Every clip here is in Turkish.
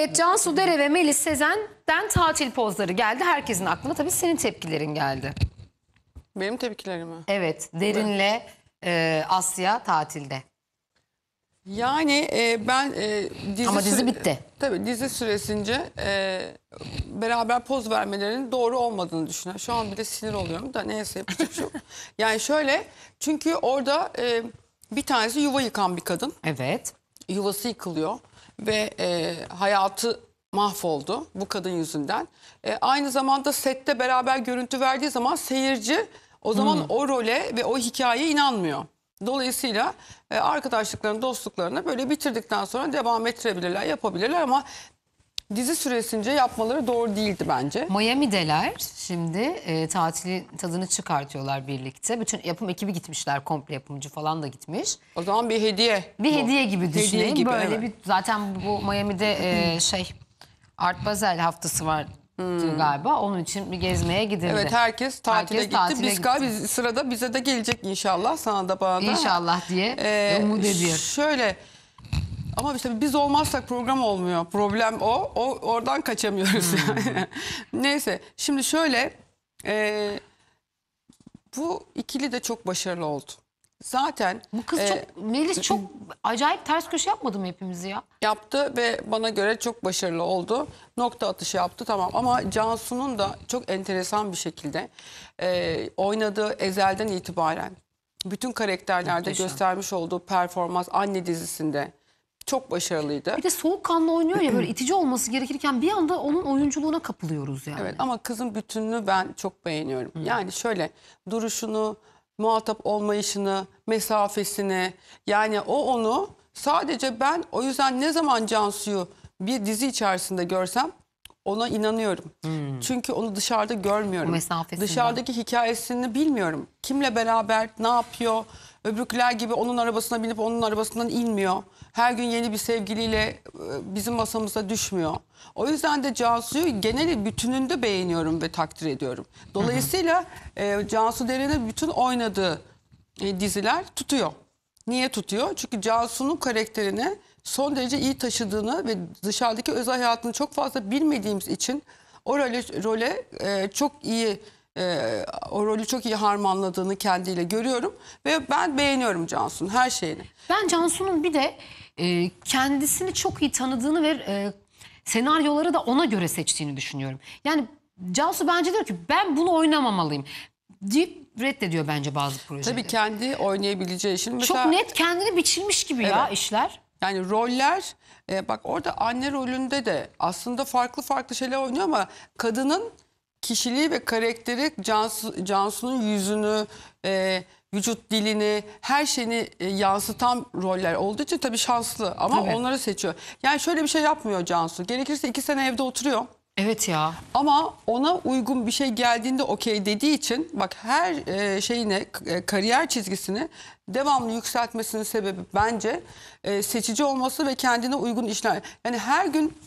Evet Cansu Dere ve Melis Sezen'den tatil pozları geldi. Herkesin aklına tabii senin tepkilerin geldi. Benim tepkilerim mi? Evet Derin'le e, Asya tatilde. Yani e, ben e, dizi Ama dizi bitti. Tabii dizi süresince e, beraber poz vermelerinin doğru olmadığını düşünüyorum. Şu an bir de sinir oluyorum da neyse yapacak bir şey Yani şöyle çünkü orada e, bir tanesi yuva yıkan bir kadın. Evet. Yuvası yıkılıyor ve e, hayatı mahvoldu bu kadın yüzünden. E, aynı zamanda sette beraber görüntü verdiği zaman seyirci o zaman hmm. o role ve o hikayeye inanmıyor. Dolayısıyla e, arkadaşlıklarını, dostluklarını böyle bitirdikten sonra devam ettirebilirler, yapabilirler ama dizi süresince yapmaları doğru değildi bence. Miami'deler şimdi e, tatili tadını çıkartıyorlar birlikte. Bütün yapım ekibi gitmişler. Komple yapımcı falan da gitmiş. O zaman bir hediye. Bir bu. hediye gibi düşünün. Hediye gibi, Böyle evet. bir zaten bu Miami'de e, şey Art Basel haftası var hmm. galiba. Onun için bir gezmeye gidildi. Evet herkes tatile herkes gitti. Tatile Biz gitti. Biz, sırada bize de gelecek inşallah. Sana da bana da. İnşallah diye ee, umut ediyor. Şöyle ama işte biz olmazsak program olmuyor. Problem o. o oradan kaçamıyoruz hmm. yani. Neyse şimdi şöyle e, bu ikili de çok başarılı oldu. Zaten bu kız e, çok Melis çok acayip ters köşe yapmadı mı hepimizi ya? Yaptı ve bana göre çok başarılı oldu. Nokta atışı yaptı tamam ama Cansu'nun da çok enteresan bir şekilde e, oynadığı ezelden itibaren bütün karakterlerde Muhteşem. göstermiş olduğu performans anne dizisinde çok başarılıydı. Bir de soğukkanlı oynuyor ya böyle itici olması gerekirken bir anda onun oyunculuğuna kapılıyoruz yani. Evet ama kızın bütününü ben çok beğeniyorum. Yani şöyle duruşunu, muhatap olmayışını, mesafesini yani o onu sadece ben o yüzden ne zaman Cansu'yu bir dizi içerisinde görsem ona inanıyorum. Hmm. Çünkü onu dışarıda görmüyorum. Dışarıdaki hikayesini bilmiyorum. Kimle beraber, ne yapıyor? Öbürküler gibi onun arabasına binip onun arabasından inmiyor. Her gün yeni bir sevgiliyle e, bizim masamıza düşmüyor. O yüzden de Cansu'yu genel bütününde beğeniyorum ve takdir ediyorum. Dolayısıyla e, Cansu Deren'in bütün oynadığı e, diziler tutuyor. Niye tutuyor? Çünkü Cansu'nun karakterini son derece iyi taşıdığını ve dışarıdaki özel hayatını çok fazla bilmediğimiz için o role, role e, çok iyi e, o rolü çok iyi harmanladığını kendiyle görüyorum ve ben beğeniyorum Cansu'nun her şeyini. Ben Cansu'nun bir de e, kendisini çok iyi tanıdığını ve e, senaryoları da ona göre seçtiğini düşünüyorum. Yani Cansu bence diyor ki ben bunu oynamamalıyım deyip reddediyor bence bazı projeleri. Tabii kendi oynayabileceği işin. Mesela... Çok net kendini biçilmiş gibi evet. ya işler. Yani roller e, bak orada anne rolünde de aslında farklı farklı şeyler oynuyor ama kadının kişiliği ve karakteri Cansu, Cansu'nun yüzünü, e, vücut dilini, her şeyini e, yansıtan roller olduğu için tabii şanslı ama Evet. onları seçiyor. Yani şöyle bir şey yapmıyor Cansu. Gerekirse iki sene evde oturuyor. Evet ya. Ama ona uygun bir şey geldiğinde okey dediği için bak her e, şeyine e, kariyer çizgisini devamlı yükseltmesinin sebebi bence e, seçici olması ve kendine uygun işler. Yani her gün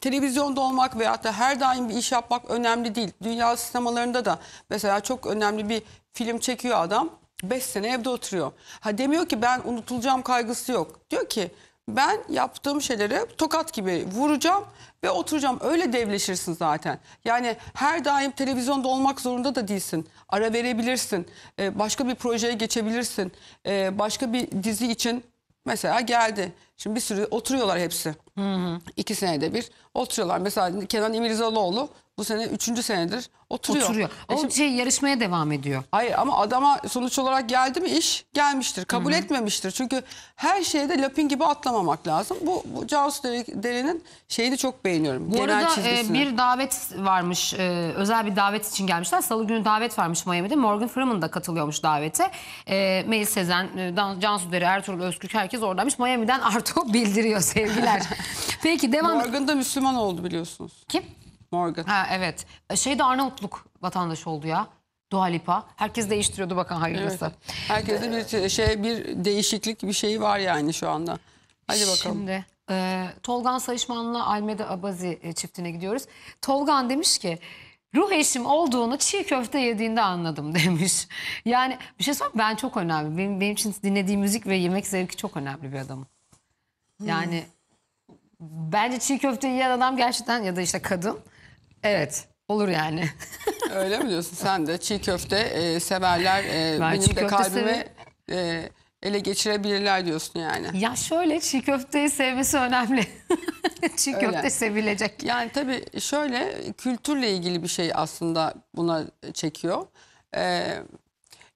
televizyonda olmak veyahut da her daim bir iş yapmak önemli değil. Dünya sistemalarında da mesela çok önemli bir film çekiyor adam. 5 sene evde oturuyor. Ha demiyor ki ben unutulacağım kaygısı yok. Diyor ki ben yaptığım şeyleri tokat gibi vuracağım ve oturacağım. Öyle devleşirsin zaten. Yani her daim televizyonda olmak zorunda da değilsin. Ara verebilirsin. Ee, başka bir projeye geçebilirsin. Ee, başka bir dizi için mesela geldi. Şimdi bir sürü oturuyorlar hepsi. Hı hı. İki senede bir oturuyorlar. Mesela Kenan İmirzalıoğlu bu sene üçüncü senedir oturuyor. Oturuyor. E o e şimdi, şey yarışmaya devam ediyor. Hayır ama adama sonuç olarak geldi mi iş gelmiştir. Kabul Hı -hı. etmemiştir. Çünkü her şeyde lapin gibi atlamamak lazım. Bu, bu Caus Derinin şeyini çok beğeniyorum. Bu genel arada e, bir davet varmış. E, özel bir davet için gelmişler. Salı günü davet varmış Miami'de. Morgan Freeman da katılıyormuş davete. E, Melis Sezen, e, Cansu Deri Ertuğrul Özkürk herkes oradaymış. Miami'den Arto bildiriyor sevgiler. Peki devam. Morgan da Müslüman oldu biliyorsunuz. Kim? Morgan. Ha, evet. E, şey de Arnavutluk vatandaş oldu ya. Dua Lipa. Herkes değiştiriyordu bakın hayırlısı. Evet. Herkeste bir şey bir değişiklik bir şeyi var yani şu anda. Hadi bakalım. Şimdi e, Tolgan Sayışman'la Almeda Abazi e, çiftine gidiyoruz. Tolgan demiş ki ruh eşim olduğunu çiğ köfte yediğinde anladım demiş. Yani bir şey söyleyeyim ben çok önemli. Benim, benim için dinlediği müzik ve yemek zevki çok önemli bir adamım. Yani hmm. bence çiğ köfte yiyen adam gerçekten ya da işte kadın Evet. Olur yani. Öyle mi diyorsun sen de? Çiğ köfte e, severler. E, Ben çiğ benim de köfte kalbimi e, ele geçirebilirler diyorsun yani. Ya şöyle çiğ köfteyi sevmesi önemli. çiğ Öyle. köfte sevilecek. Yani tabii şöyle kültürle ilgili bir şey aslında buna çekiyor. Ee,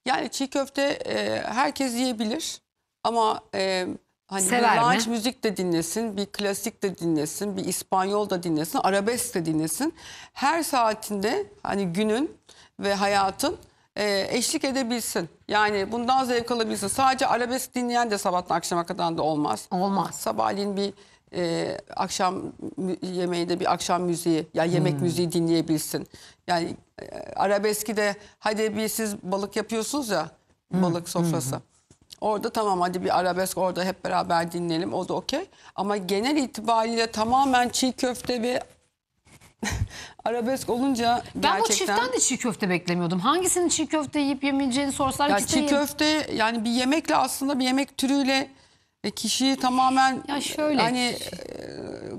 yani çiğ köfte e, herkes yiyebilir ama e, Hani Sever bir lounge mi? müzik de dinlesin, bir klasik de dinlesin, bir İspanyol da dinlesin, arabesk de dinlesin. Her saatinde hani günün ve hayatın e, eşlik edebilsin. Yani bundan zevk alabilsin. Sadece arabesk dinleyen de sabahtan akşama kadar da olmaz. Olmaz. Sabahleyin bir e, akşam yemeğinde bir akşam müziği ya yani yemek hmm. müziği dinleyebilsin. Yani e, arabeski de hadi bir siz balık yapıyorsunuz ya hmm. balık sofrası. Hmm. Orada tamam hadi bir arabesk orada hep beraber dinleyelim o da okey. Ama genel itibariyle tamamen çiğ köfte ve arabesk olunca gerçekten. Ben bu çiftten de çiğ köfte beklemiyordum. Hangisini çiğ köfte yiyip yemeyeceğini sorsalar ya ikisi çiğ köfte yani bir yemekle aslında bir yemek türüyle e, kişiyi tamamen Ya şöyle. hani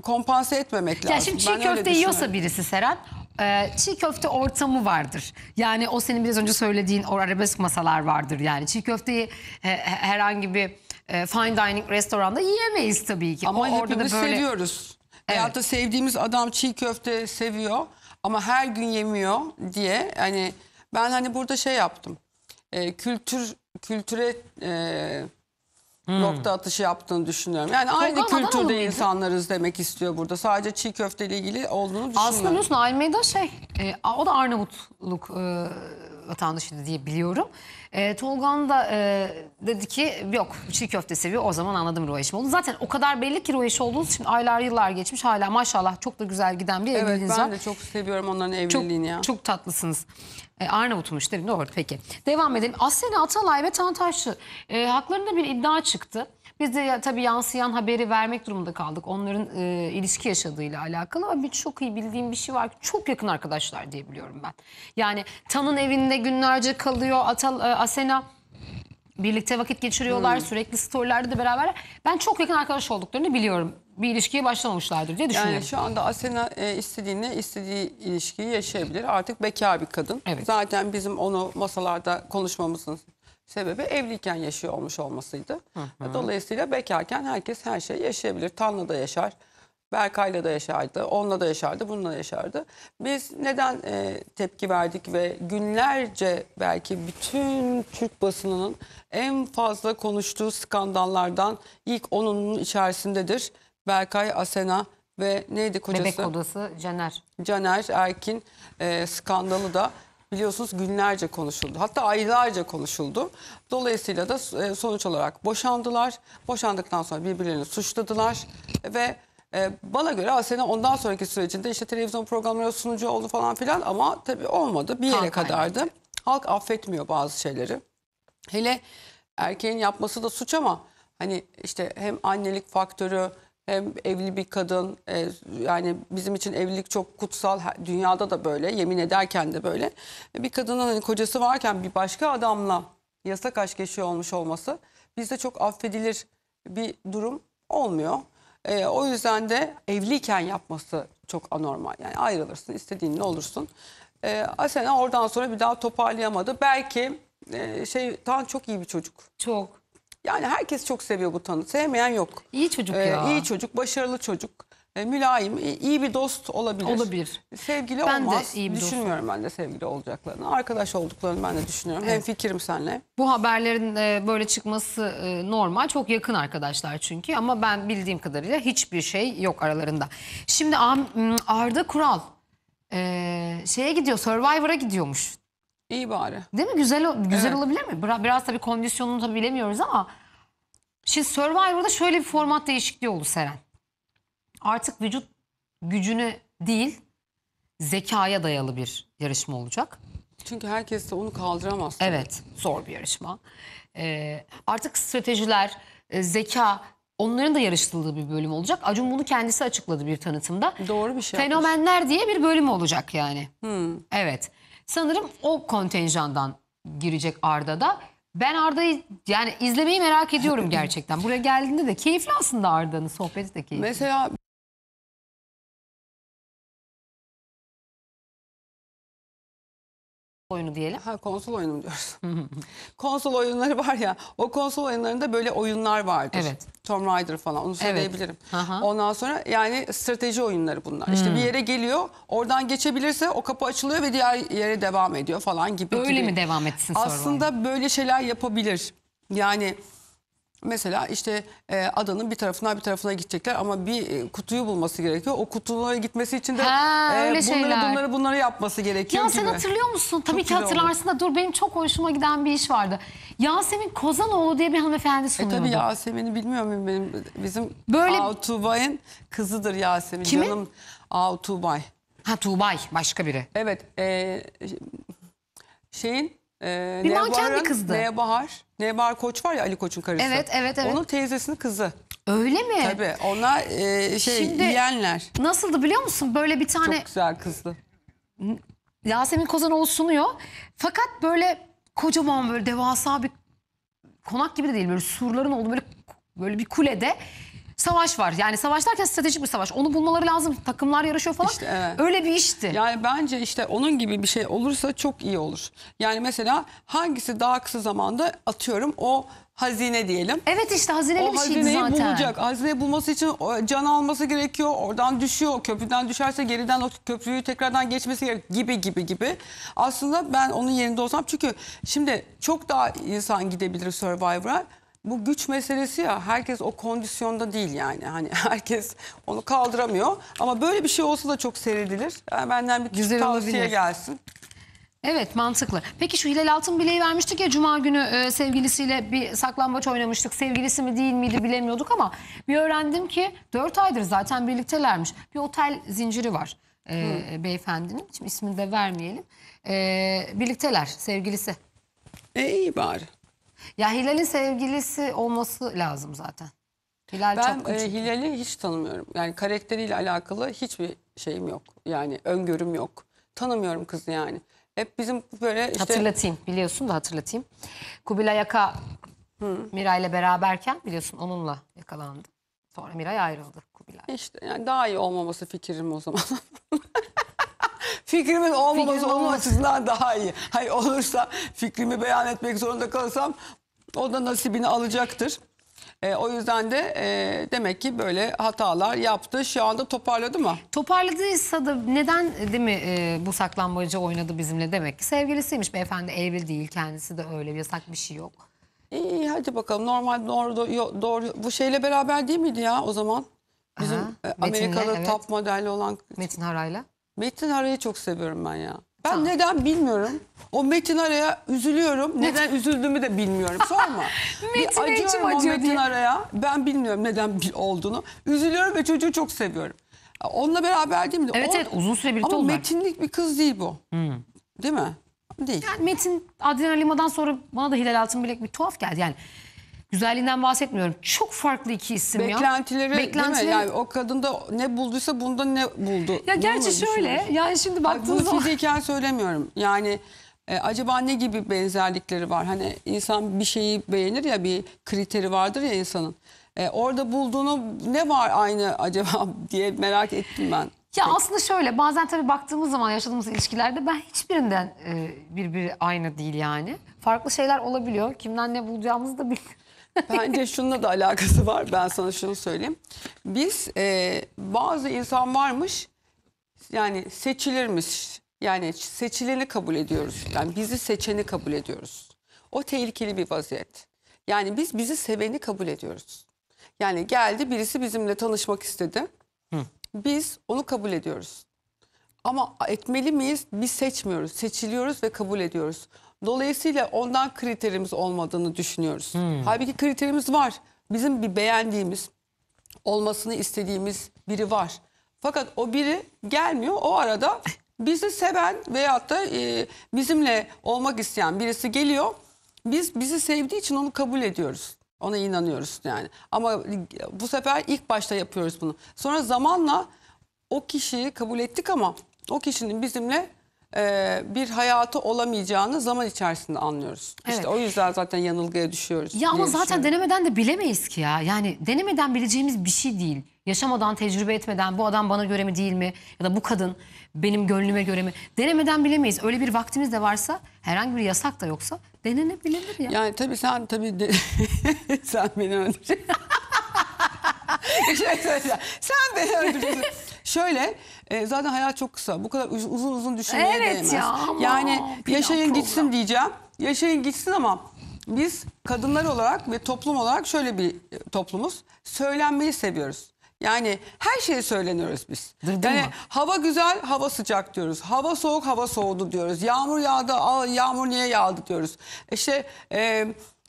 e, kompanse etmemek lazım. Ya şimdi çiğ Ben köfte yiyorsa birisi Serhat e, çiğ köfte ortamı vardır. Yani o senin biraz önce söylediğin o arabesk masalar vardır yani. Çiğ köfteyi e, herhangi bir e, fine dining restoranda yiyemeyiz tabii ki. Ama o, orada hepimiz böyle... seviyoruz. Evet. Veyahut da sevdiğimiz adam çiğ köfte seviyor ama her gün yemiyor diye hani ben hani burada şey yaptım. E, kültür kültüre e, Hmm. nokta atışı yaptığını düşünüyorum. Yani aynı Tolga Anadan kültürde insanlarız demek istiyor burada. Sadece çiğ köfteyle ilgili olduğunu düşünmüyorum. Aslında Hüsnü Almeyda şey, e, o da Arnavutluk e, vatandaşıydı diye biliyorum. E, Tolgan da e, dedi ki yok çiğ köfte seviyor. O zaman anladım Royeş olduğunu. Zaten o kadar belli ki Royeş olduğunuz için aylar yıllar geçmiş. Hala maşallah çok da güzel giden bir evet, evliliğiniz var. Evet ben de çok seviyorum onların evliliğini çok, ya. Çok tatlısınız. E, Arnavut'muş değil mi? Doğru peki. Devam edelim. Aslen Atalay ve Tantaşlı. E, haklarında bir iddia çıktı. Biz de tabii yansıyan haberi vermek durumunda kaldık. Onların e, ilişki yaşadığıyla alakalı ama bir çok iyi bildiğim bir şey var çok yakın arkadaşlar diye biliyorum ben. Yani Tan'ın evinde günlerce kalıyor. Atal, e, Asena birlikte vakit geçiriyorlar. Hmm. Sürekli storylerde de beraber. Ben çok yakın arkadaş olduklarını biliyorum. Bir ilişkiye başlamamışlardır diye düşünüyorum. Yani şu anda Asena e, istediğini, istediği ilişkiyi yaşayabilir. Artık bekar bir kadın. Evet. Zaten bizim onu masalarda konuşmamızın sebebi evliyken yaşıyor olmuş olmasıydı. Hı hı. E, dolayısıyla bekarken herkes her şeyi yaşayabilir. Tanla da yaşar, Berkay'la da yaşardı, onunla da yaşardı, bununla da yaşardı. Biz neden e, tepki verdik ve günlerce belki bütün Türk basınının en fazla konuştuğu skandallardan ilk onunun içerisindedir. Berkay, Asena ve neydi kocası? Bebek odası Caner. Caner Erkin e, skandalı da biliyorsunuz günlerce konuşuldu. Hatta aylarca konuşuldu. Dolayısıyla da e, sonuç olarak boşandılar. Boşandıktan sonra birbirlerini suçladılar ve e, bana göre Asena ondan sonraki sürecinde işte televizyon programları sunucu oldu falan filan ama tabii olmadı. Bir yere Halk kadardı. Aynen. Halk affetmiyor bazı şeyleri. Hele erkeğin yapması da suç ama hani işte hem annelik faktörü hem evli bir kadın e, yani bizim için evlilik çok kutsal dünyada da böyle yemin ederken de böyle bir kadının hani kocası varken bir başka adamla yasak aşk yaşıyor olmuş olması bizde çok affedilir bir durum olmuyor. E, o yüzden de evliyken yapması çok anormal. Yani ayrılırsın istediğin ne olursun. E, Asena oradan sonra bir daha toparlayamadı. Belki e, şey Tan çok iyi bir çocuk. Çok. Yani herkes çok seviyor bu tanı. Sevmeyen yok. İyi çocuk ee, ya. İyi çocuk, başarılı çocuk. Ee, mülayim, iyi, bir dost olabilir. Olabilir. Sevgili ben olmaz. De iyi bir Düşünmüyorum dostum. ben de sevgili olacaklarını. Arkadaş olduklarını ben de düşünüyorum. Evet. Hem fikrim senle. Bu haberlerin e, böyle çıkması e, normal. Çok yakın arkadaşlar çünkü ama ben bildiğim kadarıyla hiçbir şey yok aralarında. Şimdi Arda Kural e, şeye gidiyor Survivor'a gidiyormuş. İyi bari. Değil mi? Güzel güzel evet. olabilir mi? Biraz, biraz tabii kondisyonunu tabii bilemiyoruz ama şimdi Survivor'da şöyle bir format değişikliği oldu Seren. Artık vücut gücünü değil zekaya dayalı bir yarışma olacak. Çünkü herkes de onu kaldıramaz. Evet, zor bir yarışma. Ee, artık stratejiler, e, zeka, onların da yarıştırıldığı bir bölüm olacak. Acun bunu kendisi açıkladı bir tanıtımda. Doğru bir şey Fenomenler diye bir bölüm olacak yani. Hmm. Evet. Sanırım o kontenjandan girecek Arda da. Ben Arda'yı yani izlemeyi merak ediyorum gerçekten. Buraya geldiğinde de keyifli aslında Arda'nın sohbeti de keyifli. Mesela oyunu diyelim. Ha konsol oyunu diyoruz? konsol oyunları var ya o konsol oyunlarında böyle oyunlar vardır. Evet. Tomb Raider falan onu söyleyebilirim. Aha. Ondan sonra yani strateji oyunları bunlar. İşte bir hmm. yere geliyor oradan geçebilirse o kapı açılıyor ve diğer yere devam ediyor falan gibi. Öyle gibi. mi devam etsin soru? Aslında böyle şeyler yapabilir. Yani Mesela işte e, adanın bir tarafına bir tarafına gidecekler ama bir e, kutuyu bulması gerekiyor. O kutuya gitmesi için de Ha, e, bunları, şeyler. bunları bunları yapması gerekiyor Ya sen hatırlıyor musun? Tabii ki hatırlarsın da dur benim çok hoşuma giden bir iş vardı. Yasemin Kozanoğlu diye bir hanımefendi E sunuyordu. tabii Yasemin'i bilmiyor muyum benim bizim Böyle- Böyle... Tuğbay'ın kızıdır Yasemin Kimi? canım. Aa Tuğbay. Ha Tuğbay başka biri. Evet e, şeyin ee, bir manken bir kızdı. Neye Bahar. Neye Bahar Koç var ya Ali Koç'un karısı. Evet evet evet. Onun teyzesinin kızı. Öyle mi? Tabii onlar e, şey Şimdi, yiyenler. Nasıldı biliyor musun? Böyle bir tane... Çok güzel kızdı. Yasemin Kozanoğlu sunuyor. Fakat böyle kocaman böyle devasa bir konak gibi de değil. Böyle surların olduğu böyle, böyle bir kulede savaş var. Yani savaş derken stratejik bir savaş. Onu bulmaları lazım. Takımlar yarışıyor falan. İşte, evet. Öyle bir işti. Yani bence işte onun gibi bir şey olursa çok iyi olur. Yani mesela hangisi daha kısa zamanda atıyorum o hazine diyelim. Evet işte hazineli o bir şeydi zaten. O hazineyi bulacak. Hazineyi bulması için can alması gerekiyor. Oradan düşüyor. Köprüden düşerse geriden o köprüyü tekrardan geçmesi gerek gibi gibi gibi. Aslında ben onun yerinde olsam çünkü şimdi çok daha insan gidebilir Survivor'a bu güç meselesi ya herkes o kondisyonda değil yani. Hani herkes onu kaldıramıyor. Ama böyle bir şey olsa da çok seyredilir. Yani benden bir Güzel tavsiye olabilir. gelsin. Evet mantıklı. Peki şu Hilal Altın bileği vermiştik ya Cuma günü e, sevgilisiyle bir saklambaç oynamıştık. Sevgilisi mi değil miydi bilemiyorduk ama bir öğrendim ki 4 aydır zaten birliktelermiş. Bir otel zinciri var e, beyefendinin. Şimdi ismini de vermeyelim. E, birlikteler sevgilisi. E, iyi bari. Ya Hilal'in sevgilisi olması lazım zaten. Hilal Ben e, Hilal'i hiç tanımıyorum. Yani karakteriyle alakalı hiçbir şeyim yok. Yani öngörüm yok. Tanımıyorum kızı yani. Hep bizim böyle işte Hatırlatayım biliyorsun da hatırlatayım. Kubilay Aka Miray ile beraberken biliyorsun onunla yakalandı. Sonra Miray ayrıldı Kubilay. İşte yani daha iyi olmaması fikrim o zaman. Fikrimin olmaması Fikrim onun daha iyi. Hayır olursa fikrimi beyan etmek zorunda kalırsam o da nasibini alacaktır. E, o yüzden de e, demek ki böyle hatalar yaptı. Şu anda toparladı mı? Toparladıysa da neden e, değil mi e, bu saklambaca oynadı bizimle demek ki sevgilisiymiş beyefendi evli değil kendisi de öyle yasak bir şey yok. İyi, hadi bakalım normal doğru, doğru, bu şeyle beraber değil miydi ya o zaman? Bizim Aha, e, Amerikalı Metin'le, evet. top modelli olan Metin Haray'la. Metin Hara'yı çok seviyorum ben ya. Ben Tamam. neden bilmiyorum. O Metin Ara'ya üzülüyorum. Neden üzüldüğümü de bilmiyorum. Sorma. Bir Metin'e içim acıyorum o Metin diye. Ara'ya. Ben bilmiyorum neden bil- olduğunu. Üzülüyorum ve çocuğu çok seviyorum. Onunla beraber değil mi? Evet O- evet uzun süre birlikte Ama Metinlik bir kız değil bu. Hmm. Değil mi? Değil. Yani Metin Adrian Lima'dan sonra bana da Hilal Altınbilek bir tuhaf geldi. Yani güzelliğinden bahsetmiyorum. Çok farklı iki isim Beklentileri, ya. Beklentileri değil mi? Yani o kadında ne bulduysa bunda ne buldu. Ya Bunu gerçi şöyle yani şimdi baktığınız zaman. Bunu fiziken söylemiyorum. Yani e, acaba ne gibi benzerlikleri var? Hani insan bir şeyi beğenir ya bir kriteri vardır ya insanın. E, orada bulduğunu ne var aynı acaba diye merak ettim ben. Ya Peki. aslında şöyle bazen tabii baktığımız zaman yaşadığımız ilişkilerde ben hiçbirinden e, birbiri aynı değil yani. Farklı şeyler olabiliyor. Kimden ne bulacağımızı da bilmiyoruz. Bence şununla da alakası var. Ben sana şunu söyleyeyim. Biz e, bazı insan varmış yani seçilirmiş. Yani seçileni kabul ediyoruz. Yani bizi seçeni kabul ediyoruz. O tehlikeli bir vaziyet. Yani biz bizi seveni kabul ediyoruz. Yani geldi birisi bizimle tanışmak istedi. Biz onu kabul ediyoruz. Ama etmeli miyiz? Biz seçmiyoruz. Seçiliyoruz ve kabul ediyoruz. Dolayısıyla ondan kriterimiz olmadığını düşünüyoruz. Hmm. Halbuki kriterimiz var. Bizim bir beğendiğimiz, olmasını istediğimiz biri var. Fakat o biri gelmiyor. O arada bizi seven veyahut da e, bizimle olmak isteyen birisi geliyor. Biz bizi sevdiği için onu kabul ediyoruz. Ona inanıyoruz yani. Ama bu sefer ilk başta yapıyoruz bunu. Sonra zamanla o kişiyi kabul ettik ama o kişinin bizimle e, bir hayatı olamayacağını zaman içerisinde anlıyoruz. Evet. İşte o yüzden zaten yanılgıya düşüyoruz. Ya ama zaten denemeden de bilemeyiz ki ya. Yani denemeden bileceğimiz bir şey değil. Yaşamadan, tecrübe etmeden bu adam bana göre mi değil mi? Ya da bu kadın benim gönlüme göre mi? Denemeden bilemeyiz. Öyle bir vaktimiz de varsa, herhangi bir yasak da yoksa denenebilir ya. Yani tabii sen tabii sen beni öldüreceksin. şey Sen beni öldüreceksin. Şöyle e, zaten hayat çok kısa. Bu kadar uzun uzun düşünmeye Evet değmez. ya, yani plan, yaşayın gitsin diyeceğim. Yaşayın gitsin ama biz kadınlar olarak ve toplum olarak şöyle bir e, toplumuz. Söylenmeyi seviyoruz. Yani her şeyi söyleniyoruz biz. Dırdın yani mı? hava güzel, hava sıcak diyoruz. Hava soğuk, hava soğudu diyoruz. Yağmur yağdı, yağmur niye yağdı diyoruz. İşte e,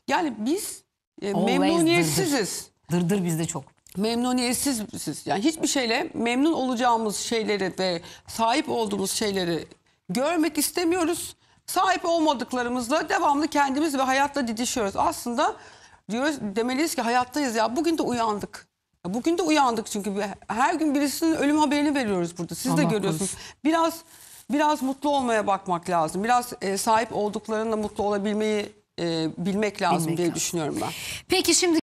yani biz e, Always memnuniyetsiziz. Dırdır bizde çok memnuniyetsiz siz yani hiçbir şeyle memnun olacağımız şeyleri ve sahip olduğumuz şeyleri görmek istemiyoruz. Sahip olmadıklarımızla devamlı kendimiz ve hayatta didişiyoruz. Aslında diyoruz demeliyiz ki hayattayız ya bugün de uyandık. bugün de uyandık çünkü her gün birisinin ölüm haberini veriyoruz burada. Siz Allah de görüyorsunuz. Korusun. Biraz biraz mutlu olmaya bakmak lazım. Biraz e, sahip olduklarında mutlu olabilmeyi e, bilmek lazım bilmek diye lazım. düşünüyorum ben. Peki şimdi